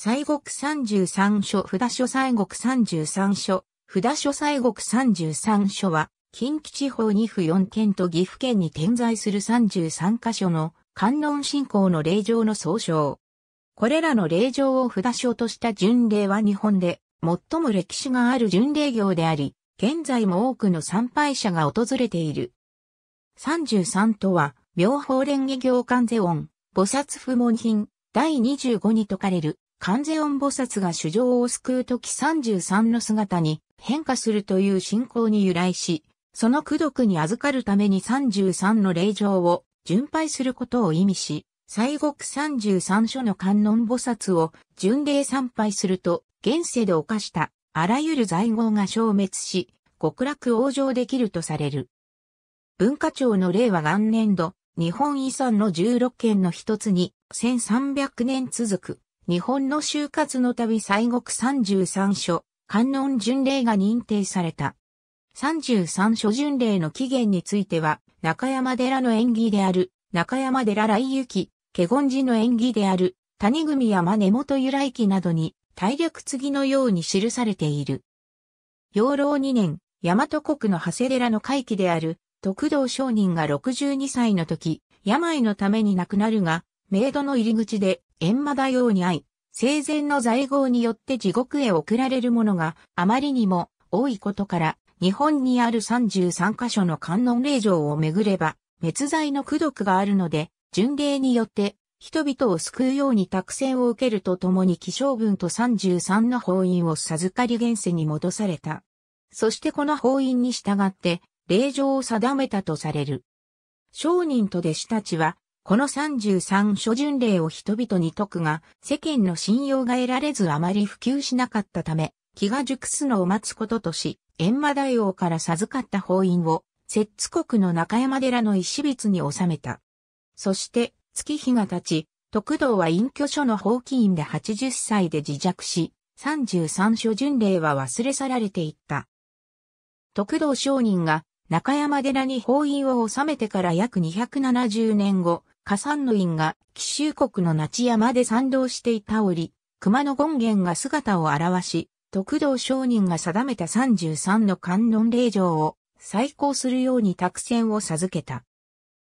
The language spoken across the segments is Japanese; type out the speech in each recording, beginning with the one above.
西国三十三所札所西国三十三所札所西国三十三所は、近畿地方二府四県と岐阜県に点在する三十三カ所の観音信仰の霊場の総称。これらの霊場を札所とした巡礼は日本で最も歴史がある巡礼業であり、現在も多くの参拝者が訪れている。三十三とは、妙法蓮華行観世音、菩薩不問品、第二十五に説かれる関税音菩薩が主情を救う時33の姿に変化するという信仰に由来し、その苦毒に預かるために33の霊場を巡拝することを意味し、西国33所の観音菩薩を巡礼参拝すると、現世で犯したあらゆる在業が消滅し、極楽往生できるとされる。文化庁の令和元年度、日本遺産の16件の一つに、1300年続く、日本の就活の旅西国33所、観音巡礼が認定された。33所巡礼の起源については、中山寺の縁起である、中山寺来行、華厳寺の縁起である、谷組山根本由来記などに、大略継のように記されている。養老2年、大和国の長谷寺の会期である、徳道商人が62歳の時、病のために亡くなるが、メイドの入り口で閻魔大王に会い、生前の在業によって地獄へ送られるものがあまりにも多いことから、日本にある33カ所の観音霊場を巡れば、滅罪の功徳があるので、巡礼によって人々を救うように託戦を受けるとともに起承文と33の法院を授かり現世に戻された。そしてこの法院に従って、霊場を定めたとされる。商人と弟子たちは、この33諸巡礼を人々に説くが、世間の信用が得られずあまり普及しなかったため、気が熟すのを待つこととし、閻魔大王から授かった法印を、摂津国の中山寺の石筆に収めた。そして、月日が経ち、徳道は隠居所の法規院で80歳で自弱し、33諸巡礼は忘れ去られていった。徳道商人が中山寺に法院を収めてから約270年後、火山の院が奇襲国の那智山で賛同していた折、熊野権現が姿を現し、徳道商人が定めた33の観音令状を再興するように託戦を授けた。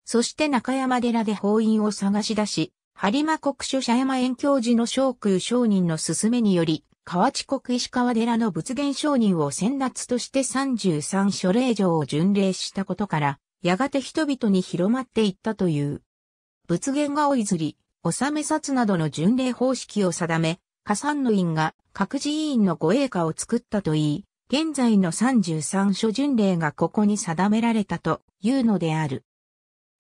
そして中山寺で法院を探し出し、播磨国書社山園教寺の昇空商人の勧めにより、河内国石川寺の仏言商人を先達として33書令状を巡礼したことから、やがて人々に広まっていったという。仏言がお譲り、納め札などの巡礼方式を定め、加算の院が各寺院の護衛下を作ったといい、現在の33所巡礼がここに定められたというのである。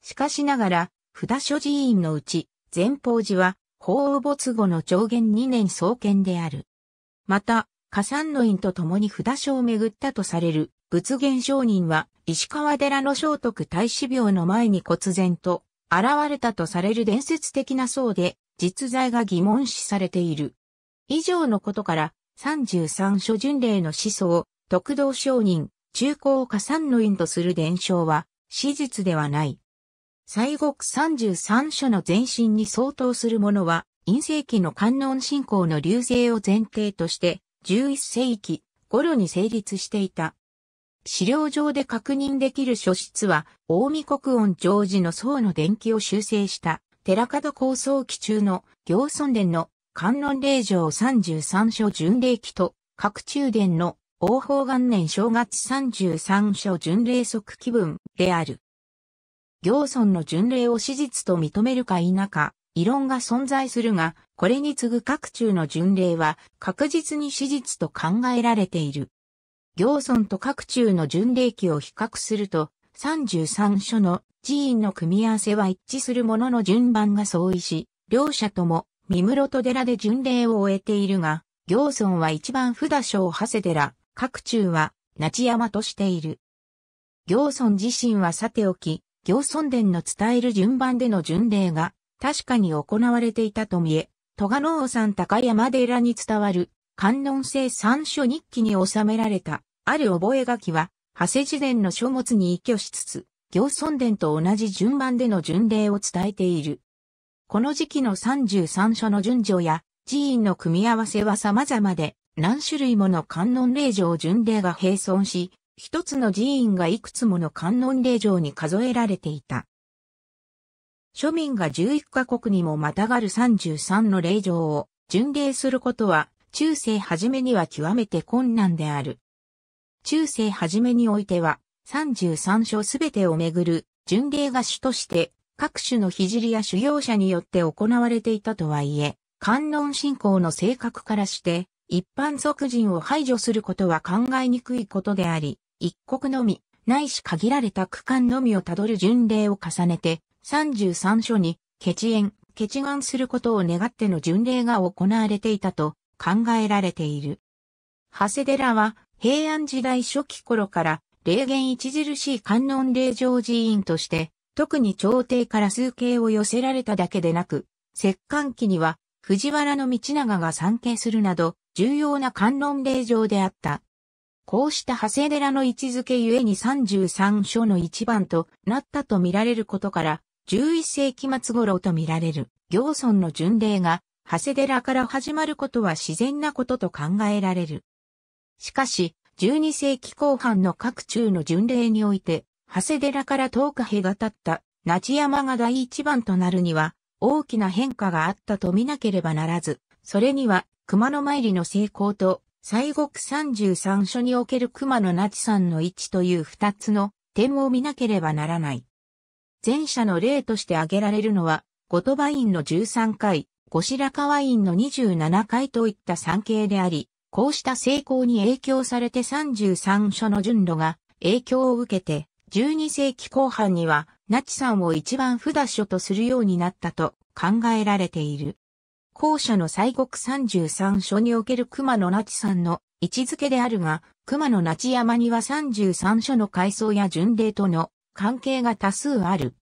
しかしながら、札所寺院のうち、前方寺は、法王没後の上限2年創建である。また、加算の院と共に札所を巡ったとされる、仏言商人は、石川寺の聖徳太子病の前に忽然と、現れたとされる伝説的な層で、実在が疑問視されている。以上のことから、33諸巡礼の思想、特道商人、中高家三の院とする伝承は、史実ではない。西国33書の前身に相当するものは、陰性期の観音信仰の流星を前提として、11世紀頃に成立していた。資料上で確認できる書室は、大見国音常時の僧の伝記を修正した、寺門構想期中の行尊伝の観音霊場33書巡礼記と、各中殿の応報元年正月33書巡礼則期分である。行尊の巡礼を史実と認めるか否か、異論が存在するが、これに次ぐ各中の巡礼は確実に史実と考えられている。行村と各中の巡礼記を比較すると、33所の寺院の組み合わせは一致するものの順番が相違し、両者とも三室戸寺で巡礼を終えているが、行村は一番札所を長谷寺、各中は那山としている。行村自身はさておき、行村伝の伝える順番での巡礼が確かに行われていたと見え、戸賀能山高山寺に伝わる観音聖三書日記に収められた、ある覚書は、長谷寺伝の書物に依拠しつつ、行尊伝と同じ順番での巡礼を伝えている。この時期の三十三書の順序や寺院の組み合わせは様々で、何種類もの観音霊場巡礼が並存し、一つの寺院がいくつもの観音霊場に数えられていた。庶民が11カ国にもまたがる33の霊場を巡礼することは中世初めには極めて困難である。中世初めにおいては、33章すべてをめぐる巡礼が主として、各種の聖や修行者によって行われていたとはいえ、観音信仰の性格からして、一般俗人を排除することは考えにくいことであり、一国のみ、ないし限られた区間のみをたどる巡礼を重ねて、33章に、血縁、血願することを願っての巡礼が行われていたと考えられている。長谷寺は平安時代初期頃から霊言著しい観音霊場寺院として、特に朝廷から数形を寄せられただけでなく、摂関期には藤原道長が参詣するなど、重要な観音霊場であった。こうした長谷寺の位置づけゆえに33所の一番となったと見られることから、11世紀末頃と見られる行村の巡礼が長谷寺から始まることは自然なことと考えられる。しかし、12世紀後半の各中の巡礼において、長谷寺から10日隔たった、那智山が第一番となるには、大きな変化があったと見なければならず、それには、熊野参りの成功と、西国33所における熊野那智山の位置という二つの点を見なければならない。前者の例として挙げられるのは、後鳥羽院の13回、後白河院の27回といった産経であり、こうした成功に影響されて33所の順路が影響を受けて、12世紀後半には、那智山を一番札所とするようになったと考えられている。後者の西国33所における熊野那智山の位置づけであるが、熊野那智山には33所の階層や巡礼との関係が多数ある。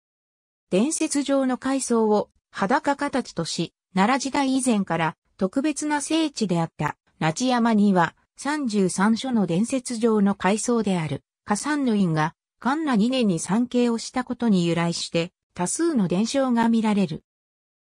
伝説上の階層を裸形とし、奈良時代以前から特別な聖地であった那智山には33所の伝説上の階層である火山の院が神奈2年に参詣をしたことに由来して多数の伝承が見られる。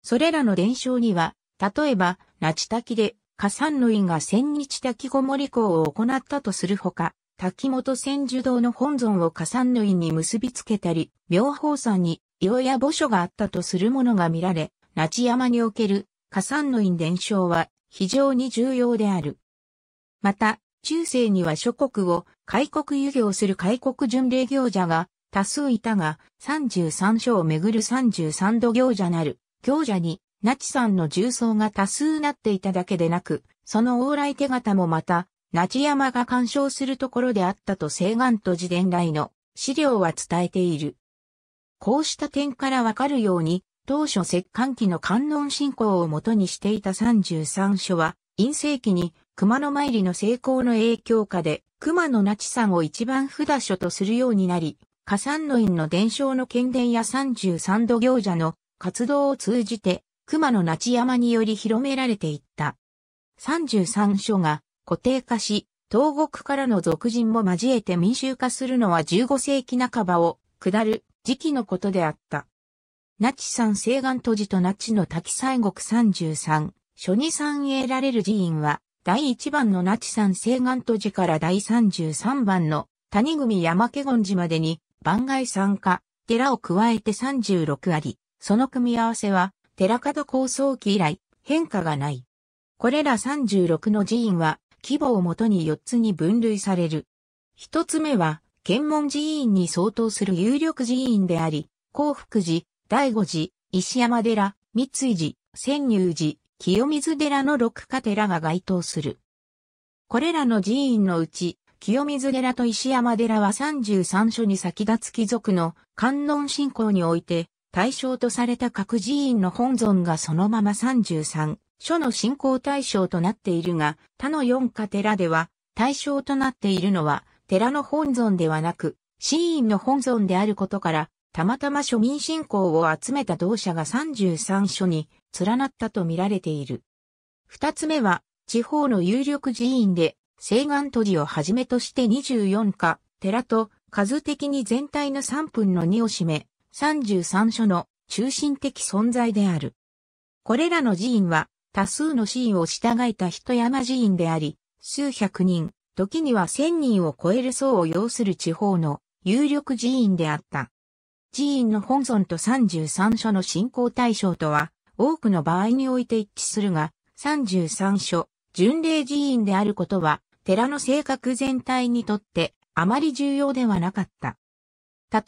それらの伝承には、例えば、那智滝で火山の院が千日滝ごもり校を行ったとするほか、滝本千樹堂の本尊を火山の院に結びつけたり、妙法山に岩や墓所があったとするものが見られ、那智山における火山の因伝承は非常に重要である。また、中世には諸国を開国遊行する開国巡礼行者が多数いたが、33章をめぐる33度行者なる行者に、那智山の重曹が多数なっていただけでなく、その往来手形もまた、那智山が干渉するところであったと西岸と自伝来の資料は伝えている。こうした点からわかるように、当初石棺期の観音信仰をもとにしていた33所は、陰性期に熊野参りの成功の影響下で、熊野那智山を一番札所とするようになり、火山の院の伝承の権伝や33度行者の活動を通じて、熊野那智山により広められていった。33所が固定化し、東国からの俗人も交えて民衆化するのは15世紀半ばを下る時期のことであった。那智山西岸都寺と那智の滝西国33、初二三へ得られる寺院は、第1番の那智山西岸都寺から第33番の谷組山家権寺までに番外参加、寺を加えて36あり、その組み合わせは、寺門構想期以来、変化がない。これら36の寺院は、規模をもとに4つに分類される。1つ目は、検問寺院に相当する有力寺院であり、幸福寺、第五寺、石山寺、三井寺、千入寺、清水寺の六家寺が該当する。これらの寺院のうち、清水寺と石山寺は33所に先立つ貴族の観音信仰において、対象とされた各寺院の本尊がそのまま33所の信仰対象となっているが、他の四家寺では対象となっているのは、寺の本尊ではなく、寺院の本尊であることから、たまたま庶民信仰を集めた同社が33所に連なったと見られている。二つ目は、地方の有力寺院で、西岸都寺をはじめとして24か、寺と数的に全体の3分の2を占め、33所の中心的存在である。これらの寺院は、多数の寺院を従えた人山寺院であり、数百人、時には千人を超える層を要する地方の有力寺院であった。寺院の本尊と33所の信仰対象とは、多くの場合において一致するが、33所、巡礼寺院であることは、寺の性格全体にとってあまり重要ではなかった。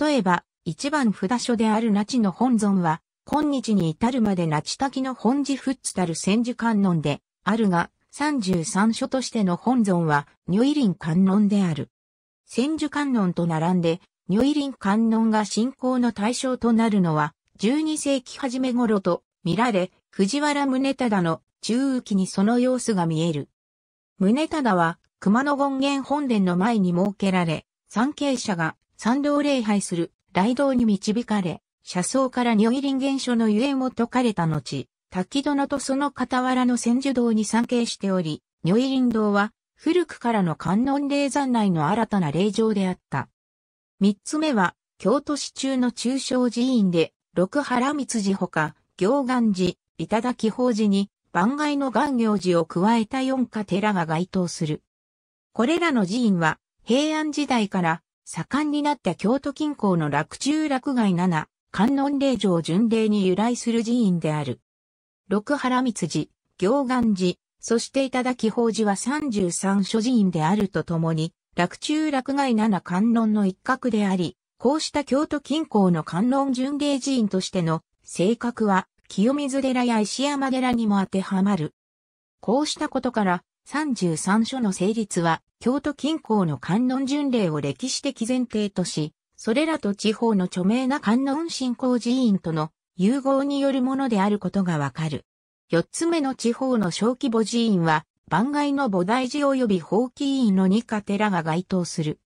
例えば、一番札所である那智の本尊は、今日に至るまで那智滝の本寺フッツたる千寺観音であるが、33所としての本尊は、如意林観音である。千寿観音と並んで、如意輪観音が信仰の対象となるのは、12世紀初め頃と見られ、藤原宗忠の中雨期にその様子が見える。宗忠は熊野権現本殿の前に設けられ、参詣者が参道礼拝する来道に導かれ、車窓から如意輪現象のゆえを解かれた後、滝殿とその傍らの千住堂に参詣しており、如意輪堂は古くからの観音霊山内の新たな霊場であった。三つ目は、京都市中の中小寺院で、六原光寺ほか、行願寺、頂法寺に、番外の願行寺を加えた四家寺が該当する。これらの寺院は、平安時代から盛んになった京都近郊の落中落外七、観音霊場巡礼に由来する寺院である。六原光寺、行願寺、そして頂法寺は三十三諸寺院であるとともに、洛中洛外七観音の一角であり、こうした京都近郊の観音巡礼寺院としての性格は清水寺や石山寺にも当てはまる。こうしたことから、33書の成立は、京都近郊の観音巡礼を歴史的前提とし、それらと地方の著名な観音信仰寺院との融合によるものであることがわかる。4つ目の地方の小規模寺院は、番外の菩提寺及び法規院の二家寺が該当する。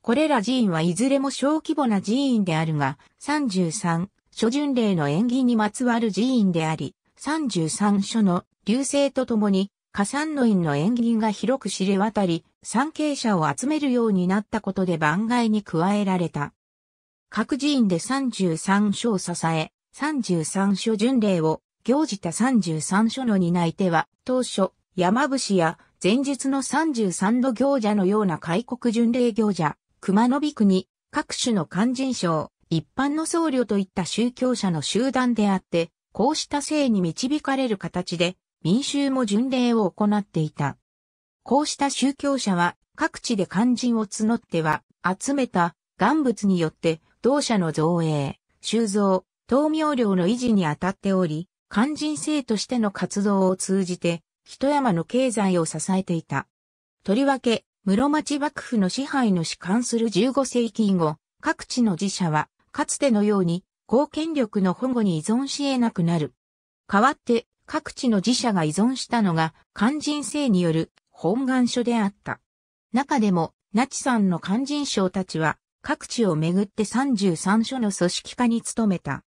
これら寺院はいずれも小規模な寺院であるが、33、諸巡礼の縁起にまつわる寺院であり、33所の流星とともに、加山の院の縁起が広く知れ渡り、参詣者を集めるようになったことで番外に加えられた。各寺院で33所を支え、33所巡礼を行じた33所の担い手は、当初、山伏や前日の33度行者のような開国巡礼行者、熊野美国。に、各種の勧進賞、一般の僧侶といった宗教者の集団であって、こうした性に導かれる形で、民衆も巡礼を行っていた。こうした宗教者は、各地で勧進を募っては、集めた、願物によって、同社の造営、収蔵、東明量の維持にあたっており、勧進性としての活動を通じて、一山の経済を支えていた。とりわけ、室町幕府の支配の主管する15世紀以後、各地の寺社は、かつてのように、公権力の保護に依存し得なくなる。代わって、各地の寺社が依存したのが、肝心性による本願書であった。中でも、那智さんの肝心省たちは、各地をめぐって33所の組織化に努めた。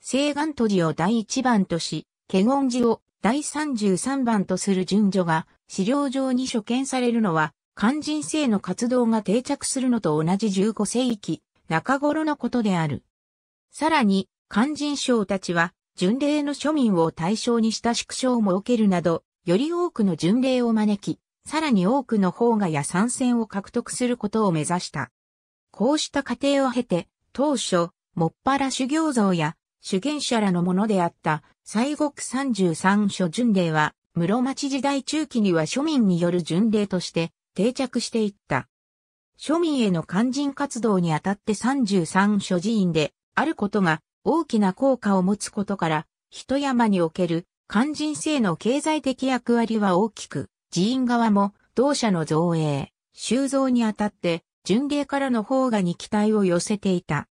西岸都寺を第一番とし、華厳寺を第33番とする順序が資料上に所見されるのは、肝心性の活動が定着するのと同じ15世紀、中頃のことである。さらに、肝心省たちは、巡礼の庶民を対象にした縮小を設けるなど、より多くの巡礼を招き、さらに多くの方がや参戦を獲得することを目指した。こうした過程を経て、当初、もっぱら修行像や主権者らのものであった、西国三十三所巡礼は、室町時代中期には庶民による巡礼として定着していった。庶民への肝心活動にあたって三十三所寺院であることが大きな効果を持つことから、人山における肝心性の経済的役割は大きく、寺院側も同社の造営、修造にあたって巡礼からの方がに期待を寄せていた。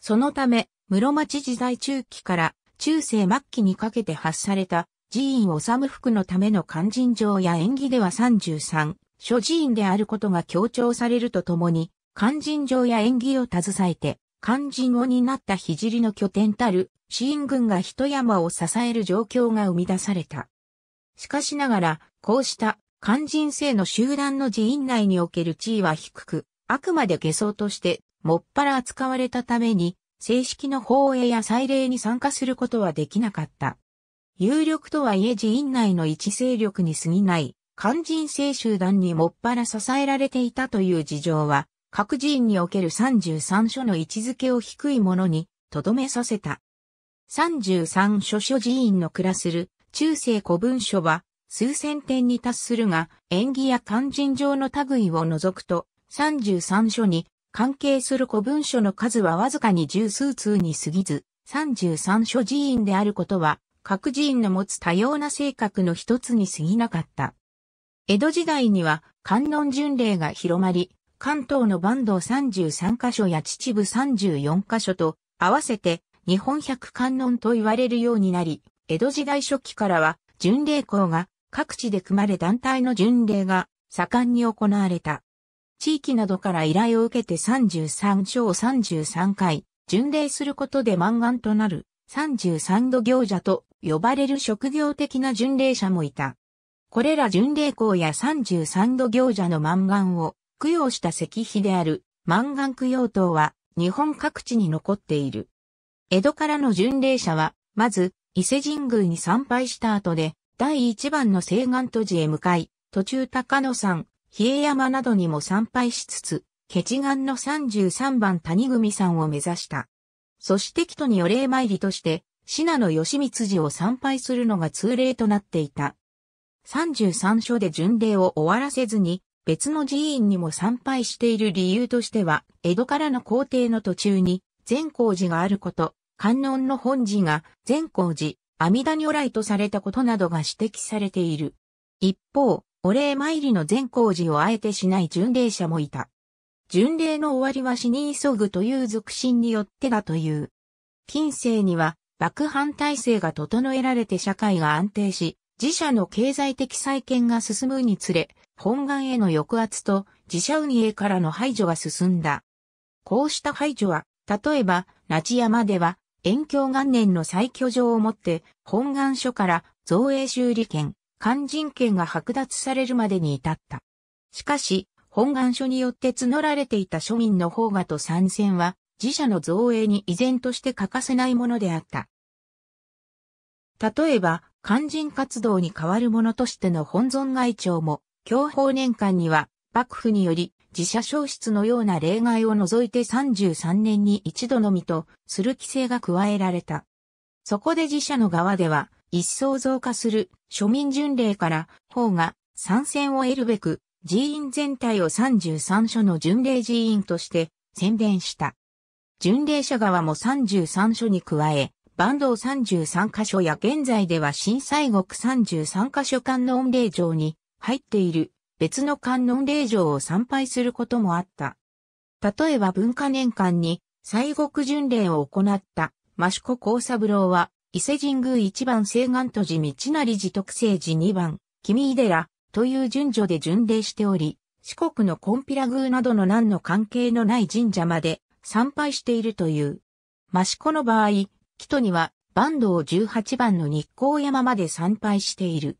そのため、室町時代中期から中世末期にかけて発された寺院治服のための勧進状や縁起では33、諸寺院であることが強調されるとともに、勧進状や縁起を携えて、肝心を担った肘の拠点たる、死因軍が一山を支える状況が生み出された。しかしながら、こうした肝心性の集団の寺院内における地位は低く、あくまで下層として、もっぱら扱われたために、正式の法営や祭礼に参加することはできなかった。有力とはいえ寺院内の一勢力に過ぎない、肝心聖集団にもっぱら支えられていたという事情は、各寺院における33所の位置づけを低いものに、とどめさせた。33書所寺院の暮らする中世古文書は数千点に達するが、縁起や肝心上の類を除くと、33所に関係する古文書の数はわずかに十数通に過ぎず、33書寺院であることは、各寺院の持つ多様な性格の一つに過ぎなかった。江戸時代には、観音巡礼が広まり、関東の坂東33カ所や秩父34カ所と、合わせて日本百観音と言われるようになり、江戸時代初期からは、巡礼校が各地で組まれ団体の巡礼が盛んに行われた。地域などから依頼を受けて33章33回、巡礼することで満願となる33度行者と呼ばれる職業的な巡礼者もいた。これら巡礼校や33度行者の満願を供養した石碑である満願供養塔は日本各地に残っている。江戸からの巡礼者は、まず伊勢神宮に参拝した後で、第1番の西岸都寺へ向かい、途中高野山、比叡山などにも参拝しつつ、決願の33番谷組さんを目指した。そして人にお礼参りとして、信濃義光寺を参拝するのが通例となっていた。33所で巡礼を終わらせずに、別の寺院にも参拝している理由としては、江戸からの皇帝の途中に、善光寺があること、観音の本寺が善光寺、阿弥陀如来とされたことなどが指摘されている。一方、お礼参りの善光寺をあえてしない巡礼者もいた。巡礼の終わりは死に急ぐという俗心によってだという。近世には、爆藩体制が整えられて社会が安定し、自社の経済的再建が進むにつれ、本願への抑圧と自社運営からの排除が進んだ。こうした排除は、例えば、那智山では、延教元年の再居場をもって、本願所から造営修理権、肝心権が剥奪されるまでに至った。しかし、本願書によって募られていた庶民の方がと参戦は、自社の造営に依然として欠かせないものであった。例えば、肝心活動に代わるものとしての本尊外長も、享保年間には、幕府により、自社消失のような例外を除いて33年に一度のみと、する規制が加えられた。そこで自社の側では、一層増加する庶民巡礼から方が参戦を得るべく寺院全体を33所の巡礼寺院として宣伝した。巡礼者側も33所に加え、坂東33箇所や現在では震災国33箇所観音霊場に入っている別の観音霊場を参拝することもあった。例えば文化年間に西国巡礼を行った益子コ・三郎は伊勢神宮1番西岸都寺道成寺特製寺2番、君井寺という順序で巡礼しており、四国のコンピラ宮などの何の関係のない神社まで参拝しているという。益子の場合、木戸には坂東18番の日光山まで参拝している。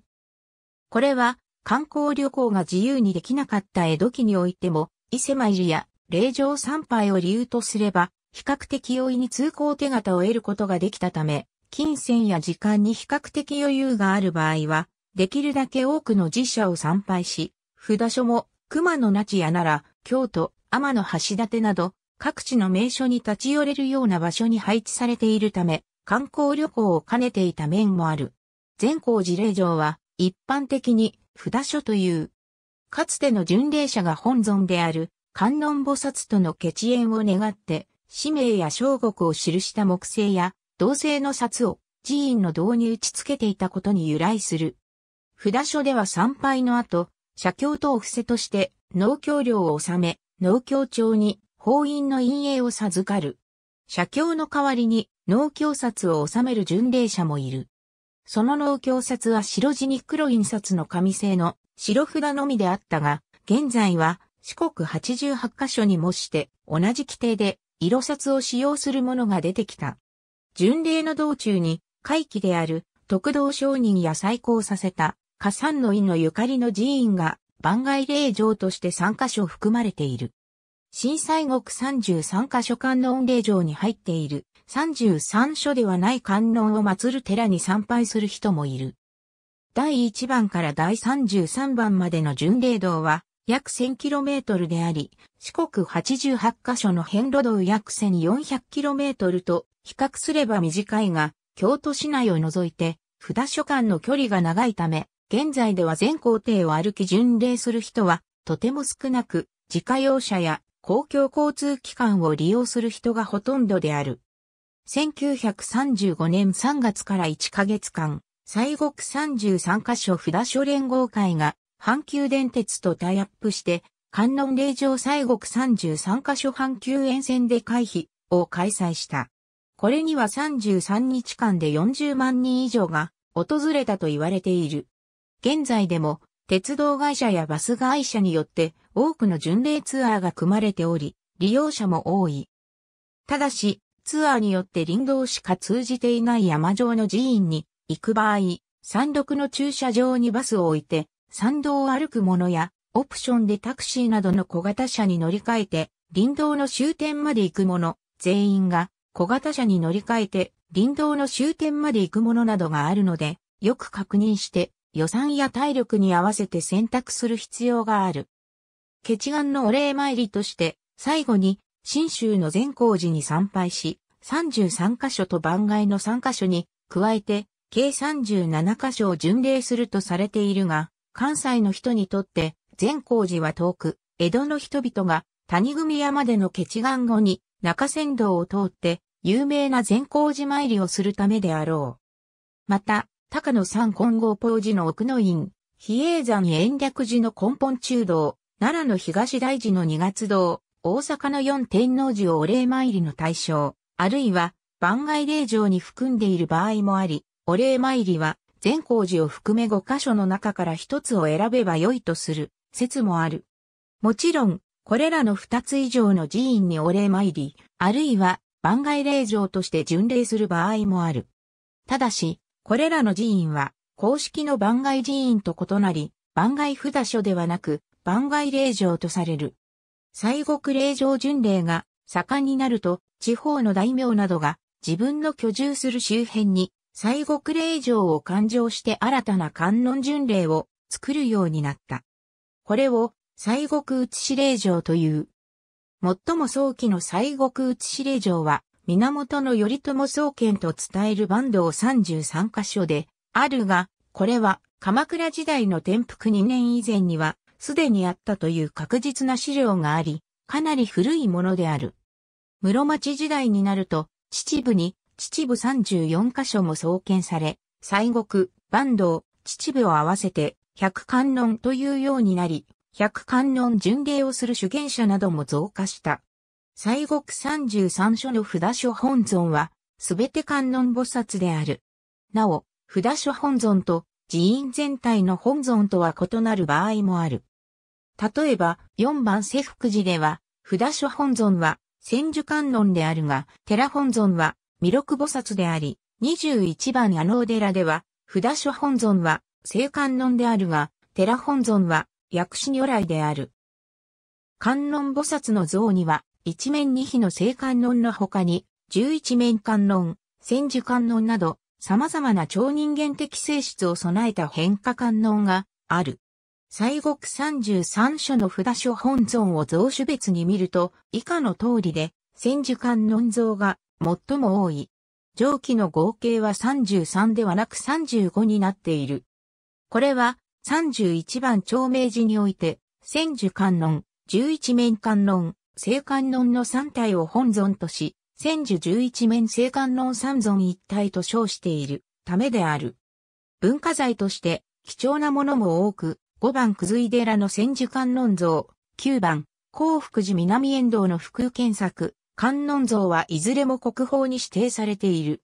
これは観光旅行が自由にできなかった江戸期においても、伊勢参りや霊場参拝を理由とすれば、比較的容易に通行手形を得ることができたため、金銭や時間に比較的余裕がある場合は、できるだけ多くの寺社を参拝し、札所も熊野那智や奈良、京都、天の橋立など、各地の名所に立ち寄れるような場所に配置されているため、観光旅行を兼ねていた面もある。善光寺霊場は、一般的に札所という。かつての巡礼者が本尊である観音菩薩との結縁を願って、使命や小国を記した木星や同性の札を寺院の道に打ち付けていたことに由来する。札所では参拝の後、社協とお布施として農協料を納め、農協長に法院の陰影を授かる。社協の代わりに農協札を納める巡礼者もいる。その農協札は白地に黒印刷の紙製の白札のみであったが、現在は四国88カ所にもして同じ規定で色札を使用するものが出てきた。巡礼の道中に、会期である、徳道商人や再興させた、加算の院のゆかりの寺院が、番外霊場として3カ所含まれている。震災国33カ所観音霊場に入っている、33所ではない観音を祀る寺に参拝する人もいる。第1番から第33番までの巡礼道は、約 1000km であり、四国88カ所の変路道約 1400km と比較すれば短いが、京都市内を除いて、札所間の距離が長いため、現在では全行程を歩き巡礼する人はとても少なく、自家用車や公共交通機関を利用する人がほとんどである。1935年3月から1ヶ月間、西国33カ所札所連合会が阪急電鉄とタイアップして、観音霊場西国33カ所阪急沿線で回避を開催した。これには33日間で40万人以上が訪れたと言われている。現在でも鉄道会社やバス会社によって多くの巡礼ツアーが組まれており、利用者も多い。ただし、ツアーによって林道しか通じていない山上の寺院に行く場合、山麓の駐車場にバスを置いて山道を歩く者や、オプションでタクシーなどの小型車に乗り換えて、林道の終点まで行く者、全員が小型車に乗り換えて、林道の終点まで行くものなどがあるので、よく確認して、予算や体力に合わせて選択する必要がある。ケチガンのお礼参りとして、最後に、新州の善光寺に参拝し、33カ所と番外の3カ所に、加えて、計37カ所を巡礼するとされているが、関西の人にとって善光寺は遠く、江戸の人々が谷組山での決願後に中山道を通って有名な善光寺参りをするためであろう。また、高野山金剛法寺の奥の院、比叡山延暦寺の根本中道、奈良の東大寺の二月堂、大阪の四天王寺をお礼参りの対象、あるいは番外霊場に含んでいる場合もあり、お礼参りは善光寺を含め5箇所の中から1つを選べば良いとする説もある。もちろん、これらの2つ以上の寺院にお礼参り、あるいは番外霊場として巡礼する場合もある。ただし、これらの寺院は公式の番外寺院と異なり、番外札所ではなく、番外霊場とされる。西国霊場巡礼が盛んになると、地方の大名などが自分の居住する周辺に西国霊場を勘定して新たな観音巡礼を作るようになった。これを西国写し霊場という。最も早期の西国写し霊場は、源頼朝総研と伝える坂東33箇所で、あるが、これは鎌倉時代の転覆2年以前には、すでにあったという確実な資料があり、かなり古いものである。室町時代になると、秩父に秩父34カ所も創建され、西国、坂東、秩父を合わせて、百観音というようになり、百観音巡礼をする主言者なども増加した。西国33所の札所本尊は、すべて観音菩薩である。なお、札所本尊と寺院全体の本尊とは異なる場合もある。例えば、4番世福寺では、札所本尊は千手観音であるが、寺本尊は弥勒菩薩であり、21番阿能寺では、札所本尊は、聖観音であるが、寺本尊は、薬師如来である。観音菩薩の像には、一面二比の聖観音の他に、十一面観音、千手観音など、様々な超人間的性質を備えた変化観音がある。西国33所の札所本尊を像種別に見ると、以下の通りで、千手観音像が最も多い。上記の合計は33ではなく35になっている。これは31番長明寺において、千寿観音、十一面観音、聖観音の3体を本尊とし、千寿十一面聖観音三尊一体と称しているためである。文化財として貴重なものも多く、5番くずい寺の千寿観音像、9番、幸福寺南遠道の福建作、観音像はいずれも国宝に指定されている。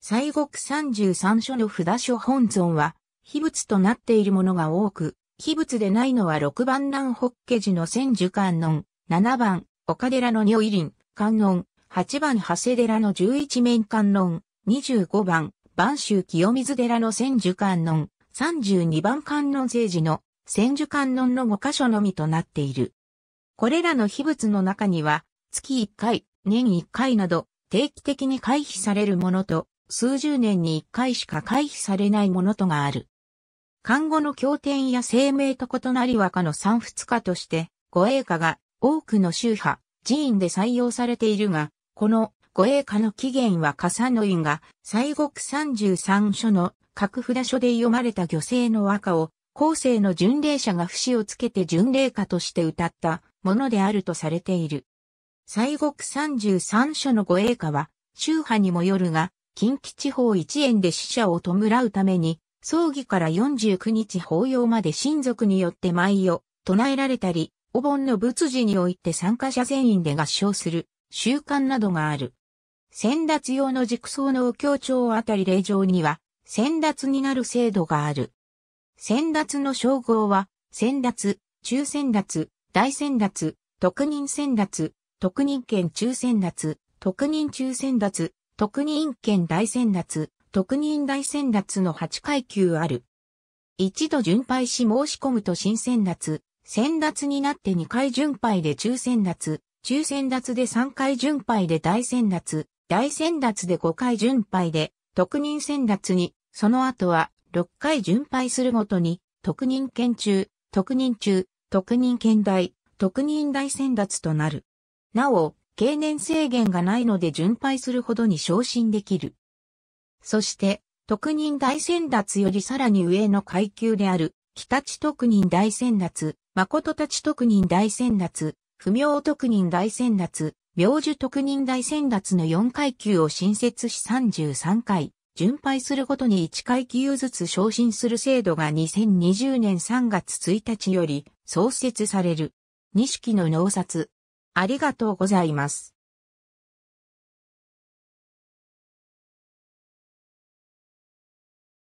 西国三十三所の札所本尊は、秘仏となっているものが多く、秘仏でないのは六番南北家寺の千樹観音、七番、岡寺の如意林、観音、八番長谷寺の十一面観音、二十五番、万州清水寺の千樹観音、三十二番観音聖寺の千樹観音の五箇所のみとなっている。これらの秘仏の中には、月1回、年1回など、定期的に回避されるものと、数十年に1回しか回避されないものとがある。看護の経典や声明と異なり和歌の産仏家として、護衛歌が多くの宗派、寺院で採用されているが、この護衛歌の起源は笠野院が西国33書の各札書で読まれた漁政の和歌を、後世の巡礼者が節をつけて巡礼歌として歌ったものであるとされている。西国33所の護衛下は、宗派にもよるが、近畿地方一円で死者を弔うために、葬儀から49日法要まで親族によって舞を唱えられたり、お盆の仏事において参加者全員で合唱する習慣などがある。先達用の軸層の協調あたり礼状には、先達になる制度がある。先達の称号は、先達、中先達、大先達、特任先達、特任権抽選脱、特任抽選脱、特任権大選脱、特任大選脱の8階級ある。一度順配し申し込むと新選脱、選脱になって2回順配で抽選脱、抽選脱で3回順配で大選脱、大選脱で5回順配で、特任選脱に、その後は6回順配するごとに、特任権中、特任中、特任権大、特任大選脱となる。なお、経年制限がないので順配するほどに昇進できる。そして、特任大先達よりさらに上の階級である、北地特任大先達、誠たち特任大先達、不明特任大先達、明寿特任大先達の4階級を新設し33回、順配するごとに1階級ずつ昇進する制度が2020年3月1日より創設される。錦の納札、ありがとうございます。